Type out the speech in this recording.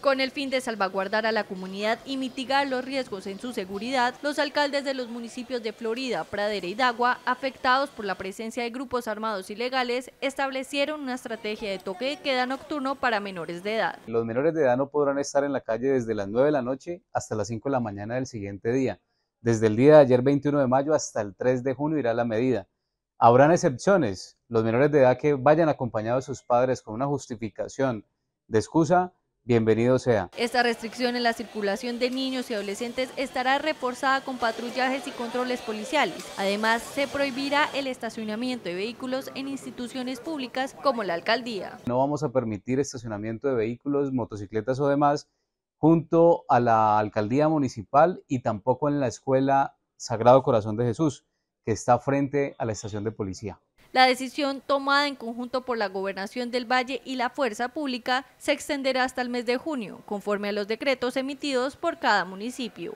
Con el fin de salvaguardar a la comunidad y mitigar los riesgos en su seguridad, los alcaldes de los municipios de Florida, Pradera y Dagua, afectados por la presencia de grupos armados ilegales, establecieron una estrategia de toque de queda nocturno para menores de edad. Los menores de edad no podrán estar en la calle desde las 9 de la noche hasta las 5 de la mañana del siguiente día. Desde el día de ayer 21 de mayo hasta el 3 de junio irá la medida. Habrán excepciones. Los menores de edad que vayan acompañados de sus padres con una justificación de excusa bienvenido sea. Esta restricción en la circulación de niños y adolescentes estará reforzada con patrullajes y controles policiales. Además, se prohibirá el estacionamiento de vehículos en instituciones públicas como la alcaldía. No vamos a permitir estacionamiento de vehículos, motocicletas o demás junto a la alcaldía municipal y tampoco en la escuela Sagrado Corazón de Jesús, que está frente a la estación de policía. La decisión tomada en conjunto por la Gobernación del Valle y la Fuerza Pública se extenderá hasta el mes de junio, conforme a los decretos emitidos por cada municipio.